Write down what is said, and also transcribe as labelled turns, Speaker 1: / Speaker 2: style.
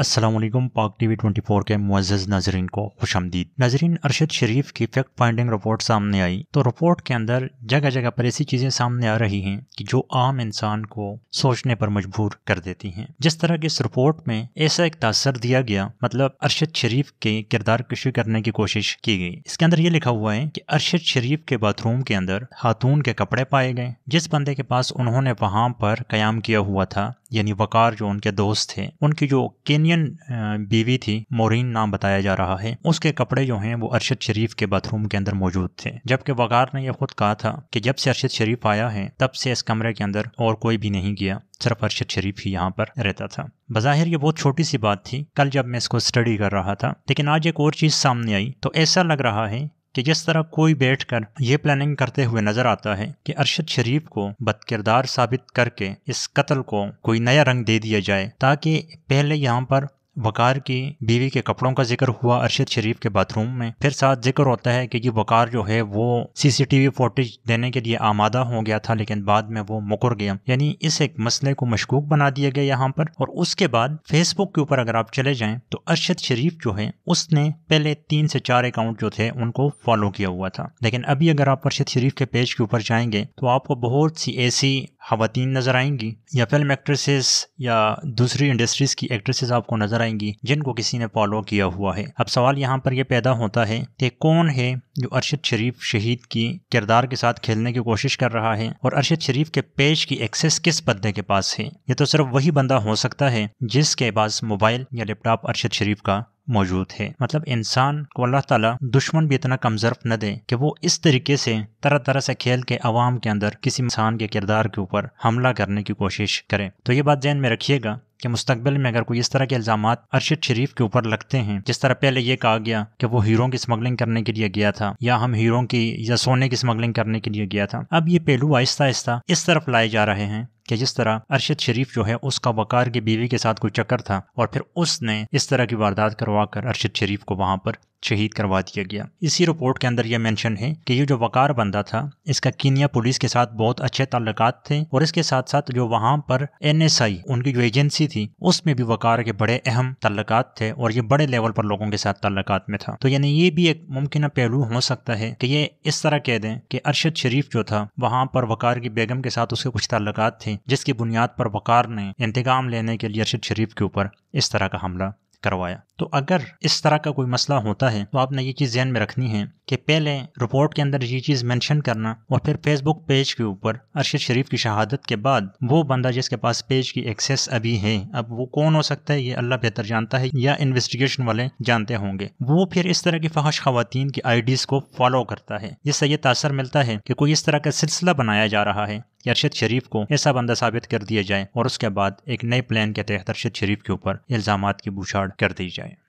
Speaker 1: असलम पाक T V twenty four के मुजज़ नाजरन को खुश आमदीद नाजरीन अरशद शरीफ की फैक्ट फाइंडिंग रिपोर्ट सामने आई तो रिपोर्ट के अंदर जगह जगह पर ऐसी चीज़ें सामने आ रही हैं कि जो आम इंसान को सोचने पर मजबूर कर देती हैं जिस तरह की इस रिपोर्ट में ऐसा एक तासर दिया गया मतलब अरशद शरीफ के किरदार कशी करने की कोशिश की गई इसके अंदर ये लिखा हुआ है कि अरशद शरीफ के बाथरूम के अंदर खातून के कपड़े पाए गए जिस बंदे के पास उन्होंने वहाँ पर क्याम किया हुआ था यानी वकार जो उनके दोस्त थे उनकी जो केनिया यूनियन बीवी थी मोरिन नाम बताया जा रहा है उसके कपड़े जो हैं वो अरशद शरीफ के बाथरूम के अंदर मौजूद थे जबकि वगार ने यह खुद कहा था कि जब से अरशद शरीफ आया है तब से इस कमरे के अंदर और कोई भी नहीं गया सिर्फ अरशद शरीफ ही यहाँ पर रहता था बाहिर ये बहुत छोटी सी बात थी कल जब मैं इसको स्टडी कर रहा था लेकिन आज एक और चीज़ सामने आई तो ऐसा लग रहा है कि जिस तरह कोई बैठकर ये प्लानिंग करते हुए नजर आता है कि अरशद शरीफ को बदकिरदार साबित करके इस कत्ल को कोई नया रंग दे दिया जाए ताकि पहले यहाँ पर वकार की बीवी के कपड़ों का जिक्र हुआ अर्शद शरीफ के बाथरूम में फिर साथ जिक्र होता है कि ये वकार जो है वो सीसीटीवी फुटेज देने के लिए आमादा हो गया था लेकिन बाद में वो मुकर गया यानी इस एक मसले को मशकूक बना दिया गया यहाँ पर और उसके बाद फेसबुक के ऊपर अगर आप चले जाए तो अरशद शरीफ जो है उसने पहले तीन से चार अकाउंट जो थे उनको फॉलो किया हुआ था लेकिन अभी अगर आप अरशद शरीफ के पेज के ऊपर जाएंगे तो आपको बहुत सी ऐसी खातन नज़र आएंगी या फिल्म एक्ट्रेसेस या दूसरी इंडस्ट्रीज़ की एक्ट्रेसेस आपको नज़र आएंगी जिनको किसी ने फॉलो किया हुआ है अब सवाल यहाँ पर यह पैदा होता है कि कौन है जो अरशद शरीफ शहीद की किरदार के साथ खेलने की कोशिश कर रहा है और अरशद शरीफ के पेज की एक्सेस किस बंदे के पास है ये तो सिर्फ वही बंदा हो सकता है जिसके पास मोबाइल या लैपटॉप अरशद शरीफ का मौजूद है मतलब इंसान को अल्लाह ताला दुश्मन भी इतना कमजरफ न दे कि वो इस तरीके से तरह तरह से खेल के अवाम के अंदर किसी इंसान के किरदार के ऊपर हमला करने की कोशिश करे तो ये बात जहन में रखिएगा कि मुस्तबिल में अगर कोई इस तरह के इल्ज़ाम अरशद शरीफ के ऊपर लगते हैं जिस तरह पहले ये कहा गया कि वो हीरों की स्मगलिंग करने के लिए गया था या हम हीरों की या सोने की स्मगलिंग करने के लिए गया था अब ये पहलू आहिस्ता आहिस्ता इस तरफ लाए जा रहे हैं कि जिस तरह अरशद शरीफ जो है उसका वकार की बीवी के साथ कोई चक्कर था और फिर उसने इस तरह की वारदात करवा कर अरशद शरीफ को वहाँ पर शहीद करवा दिया गया इसी रिपोर्ट के अंदर यह मेंशन है कि ये जो वकार बंदा था इसका कीनिया पुलिस के साथ बहुत अच्छे ताल्लुक थे और इसके साथ साथ जो वहाँ पर एनएसआई उनकी जो एजेंसी थी उसमें भी वकार के बड़े अहम ताल्लुक थे और ये बड़े लेवल पर लोगों के साथ ताल्लुक में था तो यानी ये भी एक मुमकिन पहलू हो सकता है कि ये इस तरह कह दें कि अरशद शरीफ जो था वहाँ पर वकार की बेगम के साथ उसके कुछ ताल्लुक थे जिसकी बुनियाद पर वकार ने इंतकाम लेने के लिए अरशद शरीफ के ऊपर इस तरह का हमला करवाया तो अगर इस तरह का कोई मसला होता है तो आपने ये चीज़ जहन में रखनी है कि पहले रिपोर्ट के अंदर ये चीज़ मेंशन करना और फिर फेसबुक पेज के ऊपर अरशद शरीफ की शहादत के बाद वो बंदा जिसके पास पेज की एक्सेस अभी है अब वो कौन हो सकता है ये अल्लाह बेहतर जानता है या इन्वेस्टिगेशन वाले जानते होंगे वो फिर इस तरह की फहश खातन की डीज़ को फॉलो करता है जिससे ये तासर मिलता है कि कोई इस तरह का सिलसिला बनाया जा रहा है कि अरशद शरीफ को ऐसा बंदा साबित कर दिया जाए और उसके बाद एक नए प्लान के तहत अरशद शरीफ के ऊपर इल्ज़ाम की बूछाड़ कर दी जाए